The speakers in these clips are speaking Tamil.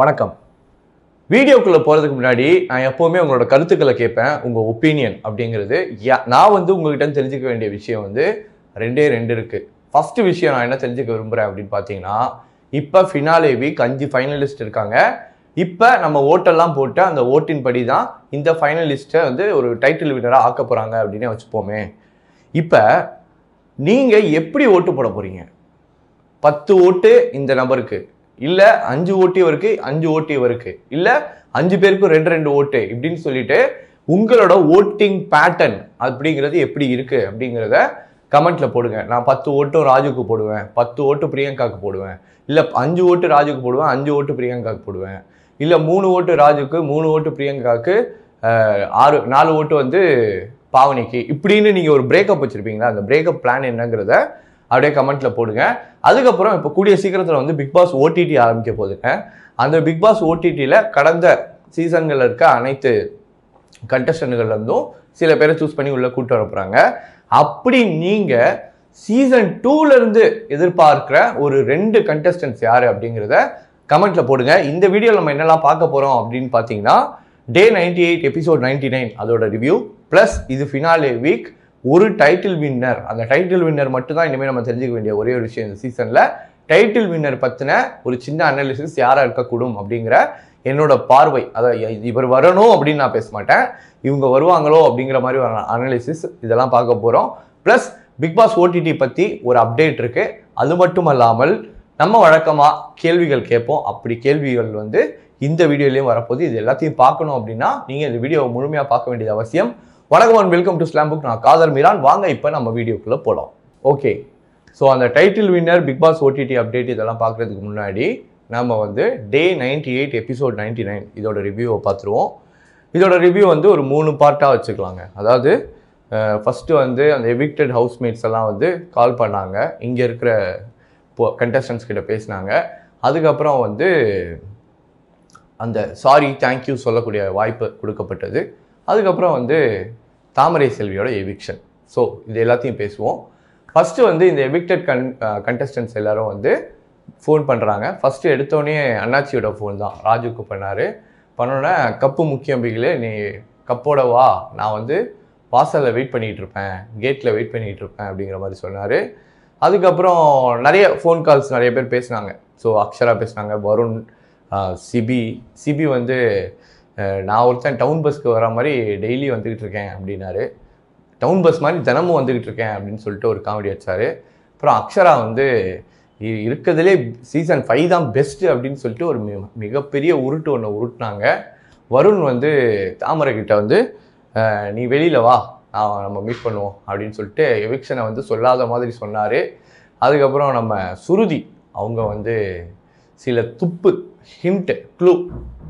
வணக்கம் வீடியோக்குள்ளே போகிறதுக்கு முன்னாடி நான் எப்போவுமே உங்களோட கருத்துக்களை கேட்பேன் உங்கள் ஒப்பீனியன் அப்படிங்கிறது நான் வந்து உங்கள்கிட்ட தெரிஞ்சுக்க வேண்டிய விஷயம் வந்து ரெண்டே ரெண்டு இருக்குது ஃபஸ்ட்டு விஷயம் நான் என்ன தெரிஞ்சுக்க விரும்புகிறேன் அப்படின்னு பார்த்தீங்கன்னா இப்போ ஃபினாலே வீக் அஞ்சு ஃபைனலிஸ்ட் இருக்காங்க இப்போ நம்ம ஓட்டெல்லாம் போட்டு அந்த ஓட்டின் படி தான் இந்த ஃபைனலிஸ்ட்டை வந்து ஒரு டைட்டில் வினராக ஆக்க போகிறாங்க அப்படின்னே வச்சுப்போமே இப்போ நீங்கள் எப்படி ஓட்டு போட போகிறீங்க பத்து ஓட்டு இந்த நபருக்கு இல்லை அஞ்சு ஓட்டி இவருக்கு அஞ்சு ஓட்டி இவருக்கு இல்லை அஞ்சு பேருக்கு ரெண்டு ரெண்டு ஓட்டு இப்படின்னு சொல்லிட்டு உங்களோட ஓட்டிங் பேட்டர்ன் அப்படிங்கிறது எப்படி இருக்குது அப்படிங்கிறத கமெண்ட்ல போடுங்க நான் பத்து ஓட்டும் ராஜுக்கு போடுவேன் பத்து ஓட்டு பிரியங்காக்கு போடுவேன் இல்லை அஞ்சு ஓட்டு ராஜுக்கு போடுவேன் அஞ்சு ஓட்டு பிரியங்காக்கு போடுவேன் இல்லை மூணு ஓட்டு ராஜுக்கு மூணு ஓட்டு பிரியங்காக்கு ஆறு நாலு ஓட்டு வந்து பாவனிக்கு இப்படின்னு நீங்கள் ஒரு பிரேக்கப் வச்சுருப்பீங்களா அந்த பிரேக்கப் பிளான் என்னங்கிறத அப்படியே கமெண்ட்ல போடுங்க அதுக்கப்புறம் இப்போ கூடிய சீக்கிரத்தில் வந்து பிக் பாஸ் ஓடிடி ஆரம்பிக்க போதுங்க அந்த பிக் பாஸ் ஓடிடியில் கடந்த சீசன்களில் இருக்க அனைத்து இருந்தும் சில பேரை சூஸ் பண்ணி உள்ளே கூட்டு வரப்போகிறாங்க அப்படி நீங்கள் சீசன் டூலேருந்து எதிர்பார்க்குற ஒரு ரெண்டு கண்டஸ்டன்ஸ் யார் அப்படிங்கிறத கமெண்ட்டில் போடுங்க இந்த வீடியோவில் நம்ம என்னெல்லாம் பார்க்க போகிறோம் அப்படின்னு பார்த்தீங்கன்னா day ninety eight episode ninety nine அதோட ரிவ்யூ ப்ளஸ் இது ஃபினாலே வீக் ஒரு டைட்டில் வின்னர் அந்த டைட்டில் வின்னர் மட்டும்தான் இனிமேல் நம்ம தெரிஞ்சுக்க வேண்டிய ஒரே ஒரு விஷயம் இந்த சீசனில் டைட்டில் வின்னர் பற்றின ஒரு சின்ன அனாலிசிஸ் யாராக இருக்கக்கூடும் அப்படிங்கிற என்னோட பார்வை அதாவது இவர் வரணும் அப்படின்னு நான் பேச மாட்டேன் இவங்க வருவாங்களோ அப்படிங்கிற மாதிரி ஒரு அனாலிசிஸ் இதெல்லாம் பார்க்க போகிறோம் ப்ளஸ் பிக் பாஸ் ஓடிடி பற்றி ஒரு அப்டேட் இருக்குது அது மட்டும் அல்லாமல் நம்ம வழக்கமாக கேள்விகள் கேட்போம் அப்படி கேள்விகள் வந்து இந்த வீடியோலையும் வரப்போகுது இது எல்லாத்தையும் பார்க்கணும் அப்படின்னா நீங்கள் இந்த வீடியோவை முழுமையாக பார்க்க வேண்டியது அவசியம் வணக்கம் and welcome to slam book நான் காதர் மீரான் வாங்க இப்போ நம்ம வீடியோக்குள்ளே போகலாம் ஓகே ஸோ அந்த title winner Bigg Boss OTT update இதெல்லாம் பார்க்குறதுக்கு முன்னாடி நம்ம வந்து day ninety eight episode ninety nine இதோட ரிவ்யூவை பார்த்துருவோம் இதோட ரிவ்யூ வந்து ஒரு மூணு பார்ட்டாக வச்சுக்கலாங்க அதாவது ஃபஸ்ட்டு வந்து அந்த எவிக்டட் ஹவுஸ்மேட்ஸ் எல்லாம் வந்து கால் பண்ணாங்க இங்கே இருக்கிற கண்டஸ்டன்ஸ் கிட்ட பேசினாங்க அதுக்கப்புறம் வந்து அந்த சாரி தேங்க்யூ சொல்லக்கூடிய வாய்ப்பு கொடுக்கப்பட்டது அதுக்கப்புறம் வந்து தாமரை செல்வியோட எவிக்ஷன் ஸோ இது எல்லாத்தையும் பேசுவோம் ஃபஸ்ட்டு வந்து இந்த எவிக்டட் கன் கண்டஸ்டன்ஸ் எல்லாரும் வந்து ஃபோன் பண்ணுறாங்க ஃபஸ்ட்டு எடுத்தோடனே அண்ணாச்சியோட ஃபோன் தான் ராஜுக்கு பண்ணார் பண்ணோன்னே கப்பு முக்கியம்பிகளே நீ கப்போட வா நான் வந்து வாசலில் வெயிட் பண்ணிகிட்டு இருப்பேன் கேட்டில் வெயிட் பண்ணிகிட்டு இருப்பேன் அப்படிங்கிற மாதிரி சொன்னார் அதுக்கப்புறம் நிறைய ஃபோன் கால்ஸ் நிறைய பேர் பேசினாங்க ஸோ அக்ஷரா பேசினாங்க வருண் சிபி சிபி வந்து நான் ஒருத்தன் டவுன் பஸ்க்கு வர மாதிரி டெய்லி வந்துக்கிட்டு இருக்கேன் அப்படின்னாரு டவுன் பஸ் மாதிரி தினமும் வந்துக்கிட்டு இருக்கேன் அப்படின்னு சொல்லிட்டு ஒரு காமெடி வச்சார் அப்புறம் அக்ஷரா வந்து இருக்கிறதுலே சீசன் ஃபைவ் தான் பெஸ்ட்டு அப்படின்னு சொல்லிட்டு ஒரு மிகப்பெரிய உருட்டு ஒன்று உருட்டினாங்க வருண் வந்து தாமரை கிட்ட வந்து நீ வெளியில் வா நான் நம்ம மீட் பண்ணுவோம் அப்படின்னு சொல்லிட்டு எவிக்ஷனை வந்து சொல்லாத மாதிரி சொன்னார் அதுக்கப்புறம் நம்ம சுருதி அவங்க வந்து சில துப்பு ஹிம்ட் க்ளூ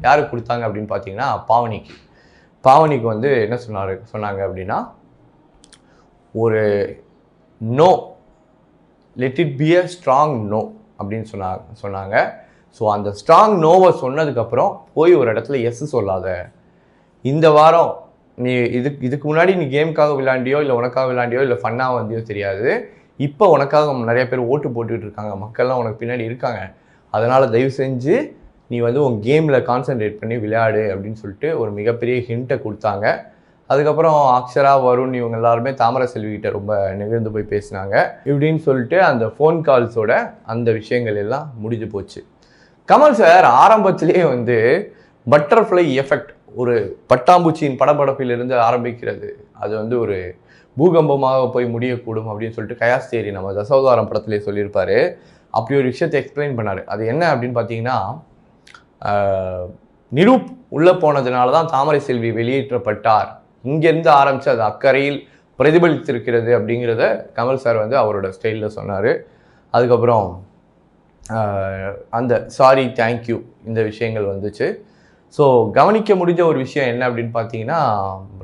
யாருக்கு கொடுத்தாங்க அப்படின்னு பார்த்தீங்கன்னா பாவனிக்கு பாவனிக்கு வந்து என்ன சொன்னார் சொன்னாங்க அப்படின்னா ஒரு no let it be a strong no அப்படின்னு சொன்னாங்க சொன்னாங்க ஸோ அந்த ஸ்ட்ராங் நோவை சொன்னதுக்கப்புறம் போய் ஒரு இடத்துல எஸ் சொல்லாத இந்த வாரம் நீ இதுக்கு இதுக்கு முன்னாடி நீ கேமுக்காக விளாண்டியோ இல்லை உனக்காக விளாண்டியோ இல்லை ஃபன்னாக வந்தியோ தெரியாது இப்போ உனக்காக நிறைய பேர் ஓட்டு போட்டுக்கிட்டு இருக்காங்க மக்கள்லாம் உனக்கு பின்னாடி இருக்காங்க அதனால் தயவு செஞ்சு நீ வந்து உன் கேமில் கான்சென்ட்ரேட் பண்ணி விளையாடு அப்படின்னு சொல்லிட்டு ஒரு மிகப்பெரிய ஹிண்ட்டை கொடுத்தாங்க அதுக்கப்புறம் அக்ஷரா வருண் இவங்க எல்லாருமே தாமரை செல்விகிட்ட ரொம்ப நிகழ்ந்து போய் பேசினாங்க இப்படின்னு சொல்லிட்டு அந்த ஃபோன் கால்ஸோட அந்த விஷயங்கள் எல்லாம் முடிஞ்சு போச்சு கமல் சார் ஆரம்பத்திலேயே வந்து பட்டர்ஃப்ளை எஃபெக்ட் ஒரு பட்டாம்பூச்சியின் படபடப்பிலிருந்து ஆரம்பிக்கிறது அது வந்து ஒரு பூகம்பமாக போய் முடியக்கூடும் அப்படின்னு சொல்லிட்டு கயாஸ் தேரி நம்ம தசோதாரம் படத்துலேயே சொல்லியிருப்பார் அப்படி ஒரு விஷயத்தை எக்ஸ்பிளைன் பண்ணார் அது என்ன அப்படின்னு பார்த்தீங்கன்னா நிரூப் உள்ளே போனதுனால தான் தாமரை செல்வி வெளியேற்றப்பட்டார் இங்கேருந்து ஆரம்பித்து அது அக்கறையில் பிரதிபலித்திருக்கிறது அப்படிங்கிறத கமல் சார் வந்து அவரோட ஸ்டைலில் சொன்னார் அதுக்கப்புறம் அந்த சாரி தேங்க்யூ இந்த விஷயங்கள் வந்துச்சு ஸோ கவனிக்க முடிஞ்ச ஒரு விஷயம் என்ன அப்படின்னு பார்த்தீங்கன்னா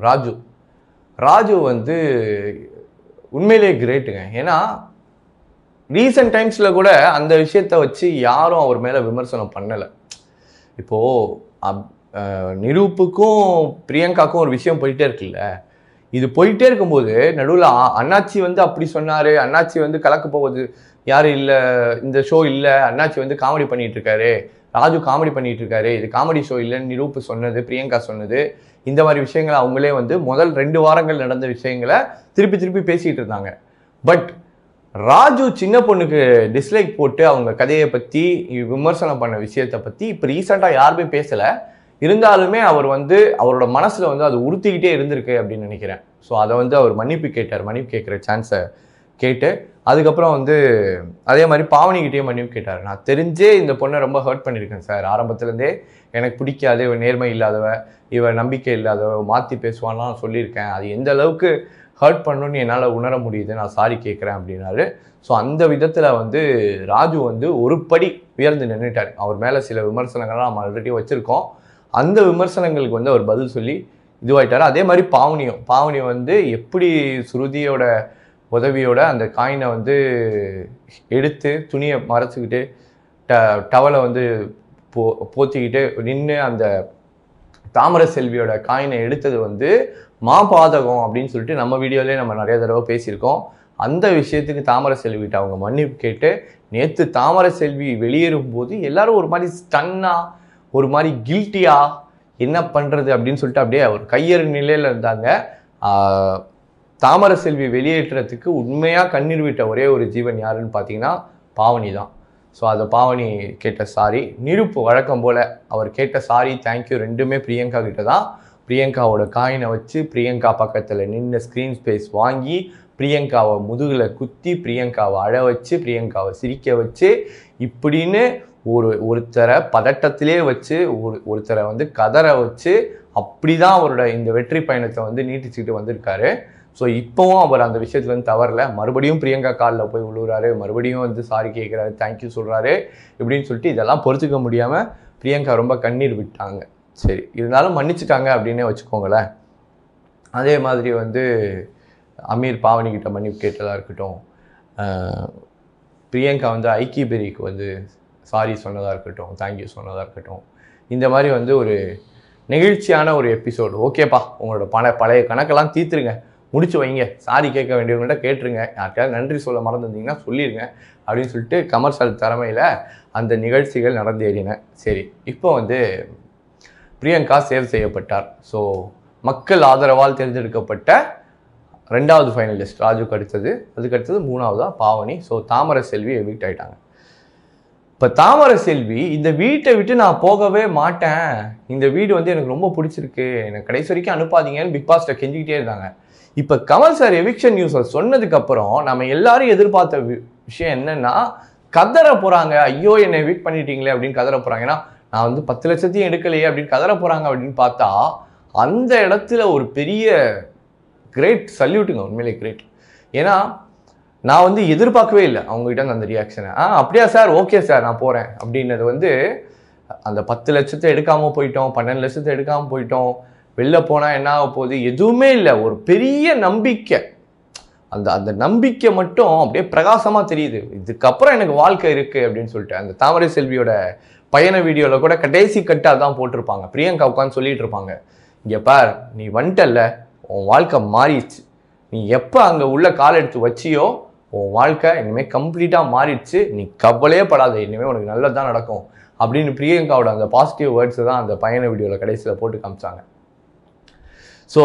ராஜு ராஜு வந்து உண்மையிலே கிரேட்டுங்க ஏன்னா ரீசெண்ட் டைம்ஸில் கூட அந்த விஷயத்த வச்சு யாரும் அவர் மேலே விமர்சனம் பண்ணலை இப்போது அப் நிரூப்புக்கும் பிரியங்காக்கும் ஒரு விஷயம் போயிட்டே இருக்குல்ல இது போயிட்டே இருக்கும்போது நடுவில் அண்ணாச்சி வந்து அப்படி சொன்னார் அண்ணாச்சி வந்து கலக்க போகுது யாரும் இல்லை இந்த ஷோ இல்லை அண்ணாச்சி வந்து காமெடி பண்ணிகிட்டு ராஜு காமெடி பண்ணிகிட்டு இது காமெடி ஷோ இல்லைன்னு நிரூப்பு சொன்னது பிரியங்கா சொன்னது இந்த மாதிரி விஷயங்களை அவங்களே வந்து முதல் ரெண்டு வாரங்கள் நடந்த விஷயங்களை திருப்பி திருப்பி பேசிகிட்டு இருந்தாங்க பட் ராஜு சின்ன பொண்ணுக்கு டிஸ்லைக் போட்டு அவங்க கதையை பற்றி விமர்சனம் பண்ண விஷயத்தை பற்றி இப்போ ரீசெண்டாக யாருமே பேசலை இருந்தாலுமே அவர் வந்து அவரோட மனசில் வந்து அது உறுத்திக்கிட்டே இருந்திருக்கு அப்படின்னு நினைக்கிறேன் ஸோ அதை வந்து அவர் மன்னிப்பு கேட்டார் மன்னிப்பு கேட்குற சான்ஸை கேட்டு அதுக்கப்புறம் வந்து அதே மாதிரி பாவனிக்கிட்டே மன்னிப்பு கேட்டார் நான் தெரிஞ்சே இந்த பொண்ணை ரொம்ப ஹர்ட் பண்ணியிருக்கேன் சார் ஆரம்பத்துலேருந்தே எனக்கு பிடிக்காது இவன் நேர்மை இல்லாதவ இவன் நம்பிக்கை இல்லாதவ மாற்றி பேசுவான்லாம் சொல்லியிருக்கேன் அது எந்த அளவுக்கு ஹர்ட் பண்ணணும்னு என்னால் உணர முடியுது நான் சாரி கேட்குறேன் அப்படின்னாரு ஸோ அந்த விதத்தில் வந்து ராஜு வந்து ஒரு படி உயர்ந்து நின்றுட்டார் அவர் மேலே சில விமர்சனங்கள்லாம் நம்ம ஆல்ரெடி வச்சுருக்கோம் அந்த விமர்சனங்களுக்கு வந்து அவர் பதில் சொல்லி இதுவாயிட்டார் அதே மாதிரி பாவனியும் பாவனி வந்து எப்படி ஸ்ருதியோட உதவியோட அந்த காயினை வந்து எடுத்து துணியை மறைச்சிக்கிட்டு ட டவலை வந்து போ போத்திக்கிட்டு நின்று அந்த தாமர செல்வியோட காயினை எடுத்தது வந்து மா பாதகம் அப்படின்னு சொல்லிட்டு நம்ம வீடியோலேயே நம்ம நிறைய தடவை பேசியிருக்கோம் அந்த விஷயத்துக்கு தாமரை செல்விகிட்ட அவங்க மன்னிப்பு கேட்டு நேற்று தாமரை செல்வி வெளியேறும் போது எல்லாரும் ஒரு மாதிரி ஸ்டன்னாக ஒரு மாதிரி கில்ட்டியாக என்ன பண்ணுறது அப்படின்னு சொல்லிட்டு அப்படியே ஒரு கையறு நிலையில் இருந்தாங்க தாமரை செல்வி வெளியேற்றத்துக்கு உண்மையாக கண்ணீர் விட்ட ஒரே ஒரு ஜீவன் யாருன்னு பார்த்தீங்கன்னா பாவனி தான் ஸோ அதை பாவனி கேட்ட சாரி நிருப்பு வழக்கம் போல் அவர் கேட்ட சாரி தேங்க்யூ ரெண்டுமே பிரியங்கா கிட்ட தான் பிரியங்காவோட காயினை வச்சு பிரியங்கா பக்கத்தில் நின்று ஸ்க்ரீன் ஸ்பேஸ் வாங்கி பிரியங்காவை முதுகில் குத்தி பிரியங்காவை அழ வச்சு பிரியங்காவை சிரிக்க வச்சு இப்படின்னு ஒரு ஒருத்தரை பதட்டத்திலே வச்சு ஒரு ஒருத்தரை வந்து கதற வச்சு அப்படி தான் அவரோட இந்த வெற்றி பயணத்தை வந்து நீட்டிச்சுக்கிட்டு வந்திருக்காரு ஸோ இப்போவும் அவர் அந்த விஷயத்துல வந்து தவறல மறுபடியும் பிரியங்கா காலில் போய் விழுகிறாரு மறுபடியும் வந்து சாரி கேட்குறாரு தேங்க்யூ சொல்கிறாரு இப்படின்னு சொல்லிட்டு இதெல்லாம் பொறுத்துக்க முடியாமல் பிரியங்கா ரொம்ப கண்ணீர் விட்டாங்க சரி இருந்தாலும் மன்னிச்சிட்டாங்க அப்படின்னே வச்சுக்கோங்களேன் அதே மாதிரி வந்து அமீர் பாவனிக்கிட்ட மன்னிப்பு கேட்டதாக இருக்கட்டும் பிரியங்கா வந்து ஐக்கிய பெரிக்கு வந்து சாரி சொன்னதாக இருக்கட்டும் தேங்க்யூ சொன்னதாக இருக்கட்டும் இந்த மாதிரி வந்து ஒரு நெகிழ்ச்சியான ஒரு எபிசோடு ஓகேப்பா உங்களோட பண பழைய கணக்கெல்லாம் தீர்த்துருங்க முடிச்சு வைங்க சாரி கேட்க வேண்டியவங்கள்ட்ட கேட்டுருங்க யாருக்காவது நன்றி சொல்ல மறந்துருந்தீங்கன்னா சொல்லிடுங்க அப்படின்னு சொல்லிட்டு கமர்ஷியல் திறமையில் அந்த நிகழ்ச்சிகள் நடந்தேறின சரி இப்போ வந்து பிரியங்கா சேவ் செய்யப்பட்டார் ஸோ மக்கள் ஆதரவால் தேர்ந்தெடுக்கப்பட்ட ரெண்டாவது ஃபைனலிஸ்ட் ராஜுக்கு அடுத்தது அதுக்கு அடுத்தது மூணாவதாக பாவனி ஸோ தாமரை செல்வி எவிக்ட் ஆகிட்டாங்க இப்போ தாமரை செல்வி இந்த வீட்டை விட்டு நான் போகவே மாட்டேன் இந்த வீடு வந்து எனக்கு ரொம்ப பிடிச்சிருக்கு எனக்கு கடைசி வரைக்கும் அனுப்பாதீங்கன்னு பிக் பாஸ்ட்டை கெஞ்சிக்கிட்டே இருந்தாங்க இப்போ கமல் சார் எவிக்ஷன் நியூஸை சொன்னதுக்கப்புறம் நம்ம எல்லாரும் எதிர்பார்த்த விஷயம் என்னென்னா கதற போகிறாங்க ஐயோ என்னை எவிக் பண்ணிட்டீங்களே அப்படின்னு கதற போகிறாங்க ஏன்னா நான் வந்து பத்து லட்சத்தையும் எடுக்கலையே அப்படின்னு கதற போகிறாங்க அப்படின்னு பார்த்தா அந்த இடத்துல ஒரு பெரிய கிரேட் சல்யூட்டுங்க உண்மையிலே கிரேட் ஏன்னா நான் வந்து எதிர்பார்க்கவே இல்லை அவங்ககிட்ட அந்த ரியாக்ஷனை ஆ அப்படியா சார் ஓகே சார் நான் போகிறேன் அப்படின்றது வந்து அந்த பத்து லட்சத்தை எடுக்காமல் போயிட்டோம் பன்னெண்டு லட்சத்தை எடுக்காமல் போயிட்டோம் வெளில போனால் என்ன ஆக போகுது எதுவுமே இல்லை ஒரு பெரிய நம்பிக்கை அந்த அந்த நம்பிக்கை மட்டும் அப்படியே பிரகாசமாக தெரியுது இதுக்கப்புறம் எனக்கு வாழ்க்கை இருக்குது அப்படின்னு சொல்லிட்டு அந்த தாமரை செல்வியோட பயண வீடியோவில் கூட கடைசி கட்டாக தான் போட்டிருப்பாங்க பிரியங்கா உட்காந்து சொல்லிட்டு இருப்பாங்க இங்கே பார் நீ வந்துட்டல்ல உன் வாழ்க்கை மாறிடுச்சு நீ எப்போ அங்கே உள்ள கால் எடுத்து வச்சியோ உன் வாழ்க்கை இனிமேல் கம்ப்ளீட்டாக மாறிடுச்சு நீ கவலையே படாத இனிமேல் உனக்கு நல்லது தான் நடக்கும் அப்படின்னு பிரியங்காவோட அந்த பாசிட்டிவ் வேர்ட்ஸை தான் அந்த பயண வீடியோவில் கடைசியில் போட்டு காமிச்சாங்க ஸோ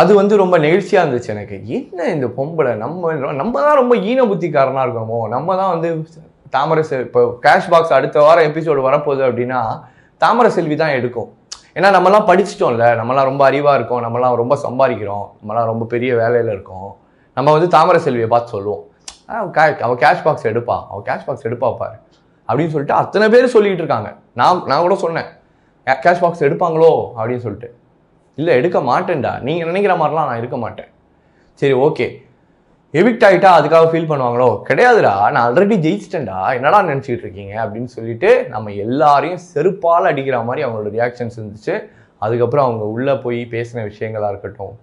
அது வந்து ரொம்ப நெகிழ்ச்சியாக இருந்துச்சு எனக்கு என்ன இந்த பொம்பளை நம்ம நம்ம தான் ரொம்ப ஈன புத்திக்காரனாக இருக்கோமோ நம்ம தான் வந்து தாமரை செல் இப்போ கேஷ் பாக்ஸ் அடுத்த வாரம் எபிசோடு வரப்போகுது அப்படின்னா தாமரை செல்வி தான் எடுக்கும் ஏன்னா நம்மலாம் படிச்சிட்டோம்ல நம்மலாம் ரொம்ப அறிவாக இருக்கோம் நம்மலாம் ரொம்ப சம்பாதிக்கிறோம் நம்மலாம் ரொம்ப பெரிய வேலையில் இருக்கோம் நம்ம வந்து தாமரை செல்வியை பார்த்து சொல்லுவோம் அவள் கேஷ் பாக்ஸ் எடுப்பா அவள் கேஷ் பாக்ஸ் எடுப்பா பாரு அப்படின்னு சொல்லிட்டு அத்தனை பேர் சொல்லிகிட்டு இருக்காங்க நான் நான் கூட சொன்னேன் கேஷ் பாக்ஸ் எடுப்பாங்களோ அப்படின்னு சொல்லிட்டு இல்லை எடுக்க மாட்டேன்டா நீங்கள் நினைக்கிற மாதிரிலாம் நான் இருக்க மாட்டேன் சரி ஓகே எவிக்ட் ஆகிட்டா அதுக்காக ஃபீல் பண்ணுவாங்களோ கிடையாதுடா நான் ஆல்ரெடி ஜெயிச்சிட்டேன்டா என்னடா நினச்சிக்கிட்டு இருக்கீங்க அப்படின்னு சொல்லிட்டு நம்ம எல்லாரையும் செருப்பால் அடிக்கிற மாதிரி அவங்களோட ரியாக்ஷன்ஸ் இருந்துச்சு அதுக்கப்புறம் அவங்க உள்ளே போய் பேசின விஷயங்களாக இருக்கட்டும்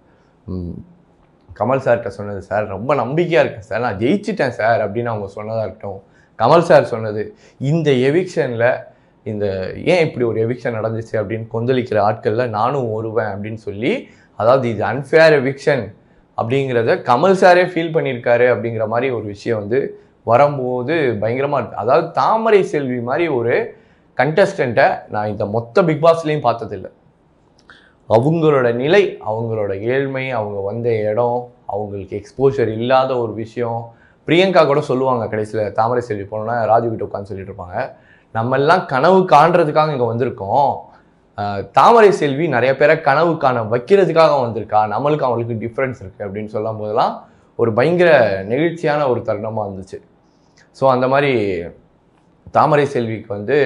கமல் சார்கிட்ட சொன்னது சார் ரொம்ப நம்பிக்கையாக இருக்கேன் சார் நான் ஜெயிச்சிட்டேன் சார் அப்படின்னு அவங்க சொன்னதாக இருக்கட்டும் கமல் சார் சொன்னது இந்த எவிக்ஷனில் இந்த ஏன் இப்படி ஒரு எவிக்ஷன் நடந்துச்சு அப்படின்னு கொந்தளிக்கிற ஆட்களில் நானும் ஒருவேன் அப்படின்னு சொல்லி அதாவது இது அன்ஃபேர் எவிக்ஷன் அப்படிங்கிறத கமல் சாரே ஃபீல் பண்ணியிருக்காரு அப்படிங்கிற மாதிரி ஒரு விஷயம் வந்து வரும்போது பயங்கரமாக இருக்குது அதாவது தாமரை செல்வி மாதிரி ஒரு கண்டஸ்டண்ட்டை நான் இந்த மொத்த பிக் பாஸ்லேயும் பார்த்ததில்லை அவங்களோட நிலை அவங்களோட ஏழ்மை அவங்க வந்த இடம் அவங்களுக்கு எக்ஸ்போஷர் இல்லாத ஒரு விஷயம் பிரியங்கா கூட சொல்லுவாங்க கடைசியில் தாமரை செல்வி போனோன்னா ராஜு கிட்ட உட்காந்து சொல்லிட்டு இருப்பாங்க நம்ம எல்லாம் கனவு காண்றதுக்காக இங்கே வந்திருக்கோம் தாமரை செல்வி நிறைய பேரை கனவு காண வைக்கிறதுக்காக வந்திருக்கா நம்மளுக்கு அவங்களுக்கு டிஃப்ரென்ஸ் இருக்குது அப்படின்னு சொல்லும் போதெல்லாம் ஒரு பயங்கர நெகிழ்ச்சியான ஒரு தருணமாக இருந்துச்சு ஸோ அந்த மாதிரி தாமரை செல்விக்கு வந்து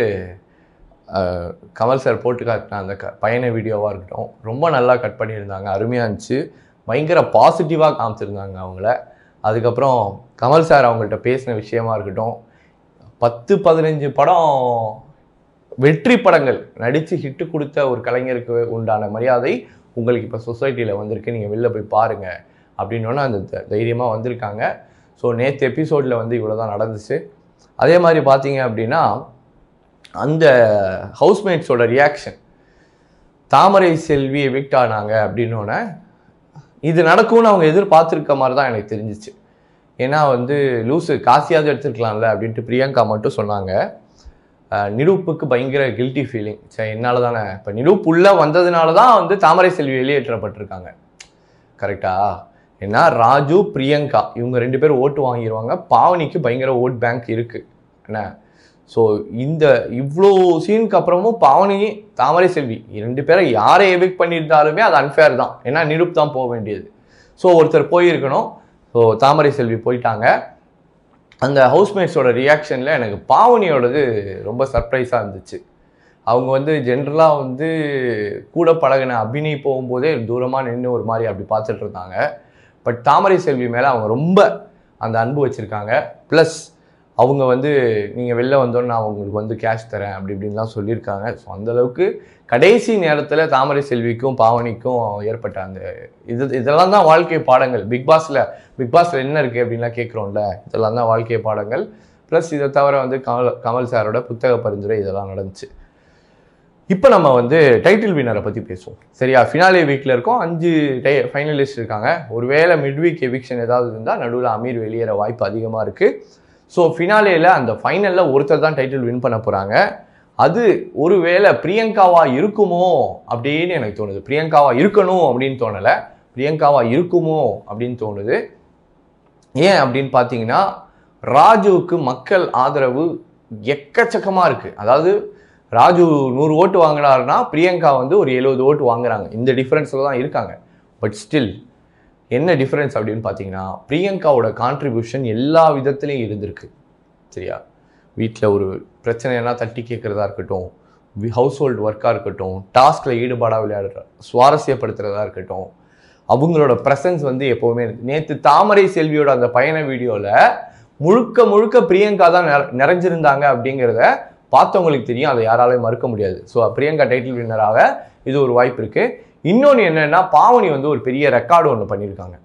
கமல் சார் போட்டு காட்டின அந்த க பயண வீடியோவாக இருக்கட்டும் ரொம்ப நல்லா கட் பண்ணியிருந்தாங்க அருமையாக இருந்துச்சு பயங்கர பாசிட்டிவாக காமிச்சிருந்தாங்க அவங்கள அதுக்கப்புறம் கமல் சார் அவங்கள்ட்ட பேசின விஷயமா இருக்கட்டும் பத்து பதினஞ்சு படம் வெற்றி படங்கள் நடித்து ஹிட்டு கொடுத்த ஒரு கலைஞருக்கு உண்டான மரியாதை உங்களுக்கு இப்போ சொசைட்டியில் வந்திருக்கு நீங்கள் வெளில போய் பாருங்கள் அப்படின்னோன்னா அந்த தைரியமாக வந்திருக்காங்க ஸோ நேற்று எபிசோடில் வந்து இவ்வளோ தான் நடந்துச்சு அதே மாதிரி பார்த்தீங்க அப்படின்னா அந்த ஹவுஸ்மேட்ஸோட ரியாக்ஷன் தாமரை செல்வி ஆனாங்க அப்படின்னோடனே இது நடக்கும்னு அவங்க எதிர்பார்த்துருக்க மாதிரி தான் எனக்கு தெரிஞ்சிச்சு ஏன்னா வந்து லூஸு காசியாவது எடுத்துருக்கலாம்ல அப்படின்ட்டு பிரியங்கா மட்டும் சொன்னாங்க நிரூப்புக்கு பயங்கர கில்ட்டி ஃபீலிங் சரி என்னால் தானே இப்போ நிரூப் உள்ளே வந்ததுனால தான் வந்து தாமரை செல்வி வெளியேற்றப்பட்டிருக்காங்க கரெக்டா ஏன்னா ராஜு பிரியங்கா இவங்க ரெண்டு பேர் ஓட்டு வாங்கிடுவாங்க பாவனிக்கு பயங்கர ஓட் பேங்க் இருக்குது என்ன ஸோ இந்த இவ்வளோ சீனுக்கு அப்புறமும் பாவனி தாமரை செல்வி ரெண்டு பேரை யாரை எவிக் பண்ணியிருந்தாலுமே அது அன்ஃபேர் தான் ஏன்னா நிரூப் தான் போக வேண்டியது ஸோ ஒருத்தர் போயிருக்கணும் ஸோ தாமரை செல்வி போயிட்டாங்க அந்த ஹவுஸ்மேட்ஸோட ரியாக்ஷனில் எனக்கு பாவனியோடது ரொம்ப சர்ப்ரைஸாக இருந்துச்சு அவங்க வந்து ஜென்ரலாக வந்து கூட பழகின அபினி போகும்போதே தூரமாக நின்று ஒரு மாதிரி அப்படி பார்த்துட்டு இருந்தாங்க பட் தாமரை செல்வி மேலே அவங்க ரொம்ப அந்த அன்பு வச்சுருக்காங்க ப்ளஸ் அவங்க வந்து நீங்கள் வெளில வந்தோன்னு நான் உங்களுக்கு வந்து கேஷ் தரேன் அப்படி இப்படின்லாம் சொல்லியிருக்காங்க ஸோ அந்தளவுக்கு கடைசி நேரத்தில் தாமரை செல்விக்கும் பாவனிக்கும் ஏற்பட்ட அந்த இது இதெல்லாம் தான் வாழ்க்கை பாடங்கள் பிக் பாஸில் பிக் பாஸில் என்ன இருக்குது அப்படின்லாம் கேட்குறோம்ல இதெல்லாம் தான் வாழ்க்கை பாடங்கள் ப்ளஸ் இதை தவிர வந்து கமல் கமல் சாரோட புத்தக பரிந்துரை இதெல்லாம் நடந்துச்சு இப்போ நம்ம வந்து டைட்டில் வினரை பற்றி பேசுவோம் சரியா ஃபினாலே வீக்கில் இருக்கோம் அஞ்சு டை ஃபைனலிஸ்ட் இருக்காங்க ஒருவேளை மிட் வீக் எவிக்ஷன் ஏதாவது இருந்தால் நடுவில் அமீர் வெளியேற வாய்ப்பு அதிகமாக இருக்குது ஸோ ஃபினாலேயில் அந்த ஃபைனலில் ஒருத்தர் தான் டைட்டில் வின் பண்ண போகிறாங்க அது ஒருவேளை பிரியங்காவா இருக்குமோ அப்படின்னு எனக்கு தோணுது பிரியங்காவா இருக்கணும் அப்படின்னு தோணலை பிரியங்காவா இருக்குமோ அப்படின்னு தோணுது ஏன் அப்படின்னு பார்த்தீங்கன்னா ராஜுவுக்கு மக்கள் ஆதரவு எக்கச்சக்கமாக இருக்குது அதாவது ராஜு நூறு ஓட்டு வாங்கினாருன்னா பிரியங்கா வந்து ஒரு எழுபது ஓட்டு வாங்குறாங்க இந்த டிஃப்ரென்ஸில் தான் இருக்காங்க பட் ஸ்டில் என்ன டிஃப்ரென்ஸ் அப்படின்னு பார்த்தீங்கன்னா பிரியங்காவோட கான்ட்ரிபியூஷன் எல்லா விதத்துலேயும் இருந்திருக்கு சரியா வீட்டில் ஒரு பிரச்சனைனா தட்டி கேட்குறதா இருக்கட்டும் ஹவுஸ் ஹோல்டு ஒர்க்காக இருக்கட்டும் டாஸ்கில் ஈடுபாடாக விளையாடுற சுவாரஸ்யப்படுத்துகிறதா இருக்கட்டும் அவங்களோட ப்ரெசன்ஸ் வந்து எப்போவுமே நேற்று தாமரை செல்வியோட அந்த பயண வீடியோவில் முழுக்க முழுக்க பிரியங்கா தான் நிறைஞ்சிருந்தாங்க அப்படிங்கிறத பார்த்தவங்களுக்கு தெரியும் அதை யாராலையும் மறுக்க முடியாது ஸோ பிரியங்கா டைட்டில் வின்னராக இது ஒரு வாய்ப்பு இருக்குது இன்னொன்று என்னென்னா பாவனி வந்து ஒரு பெரிய ரெக்கார்டு ஒன்று பண்ணியிருக்காங்க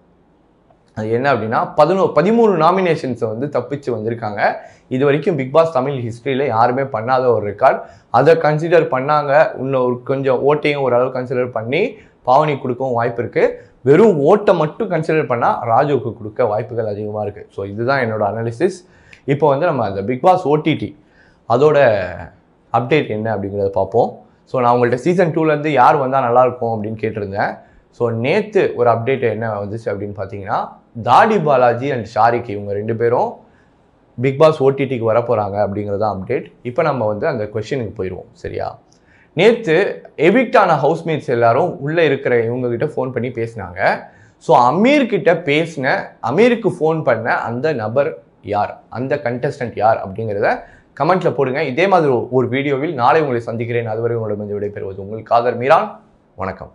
அது என்ன அப்படின்னா பதினோ பதிமூணு நாமினேஷன்ஸை வந்து தப்பிச்சு வந்திருக்காங்க இது வரைக்கும் பிக் பாஸ் தமிழ் ஹிஸ்ட்ரியில் யாருமே பண்ணாத ஒரு ரெக்கார்ட் அதை கன்சிடர் பண்ணாங்க இன்னும் ஒரு கொஞ்சம் ஓட்டையும் ஓரளவு கன்சிடர் பண்ணி பாவனி கொடுக்கவும் வாய்ப்பு இருக்குது வெறும் ஓட்டை மட்டும் கன்சிடர் பண்ணால் ராஜுவுக்கு கொடுக்க வாய்ப்புகள் அதிகமாக இருக்குது ஸோ இதுதான் என்னோட அனாலிசிஸ் இப்போ வந்து நம்ம அந்த பிக் பாஸ் ஓடிடி அதோட அப்டேட் என்ன அப்படிங்கிறத பார்ப்போம் ஸோ நான் உங்கள்கிட்ட சீசன் டூலேருந்து யார் வந்தால் நல்லாயிருக்கும் அப்படின்னு கேட்டிருந்தேன் ஸோ நேற்று ஒரு அப்டேட் என்ன வந்துச்சு அப்படின்னு பார்த்தீங்கன்னா தாடி பாலாஜி அண்ட் ஷாரிக் இவங்க ரெண்டு பேரும் பிக் பாஸ் ஓடிடிக்கு வர போகிறாங்க அப்படிங்கிறது தான் அப்டேட் இப்போ நம்ம வந்து அந்த கொஷினுக்கு போயிடுவோம் சரியா நேற்று எவிக்டான ஹவுஸ்மேட்ஸ் எல்லாரும் உள்ளே இருக்கிற இவங்ககிட்ட ஃபோன் பண்ணி பேசினாங்க ஸோ அமீர்கிட்ட பேசின அமீருக்கு ஃபோன் பண்ண அந்த நபர் யார் அந்த கண்டஸ்டன்ட் யார் அப்படிங்கிறத கமெண்ட்டில் போடுங்க இதே மாதிரி ஒரு வீடியோவில் நாளை உங்களை சந்திக்கிறேன் அதுவரை உங்களிடம் விடைபெறுவது உங்கள் காதர் மீரான் வணக்கம்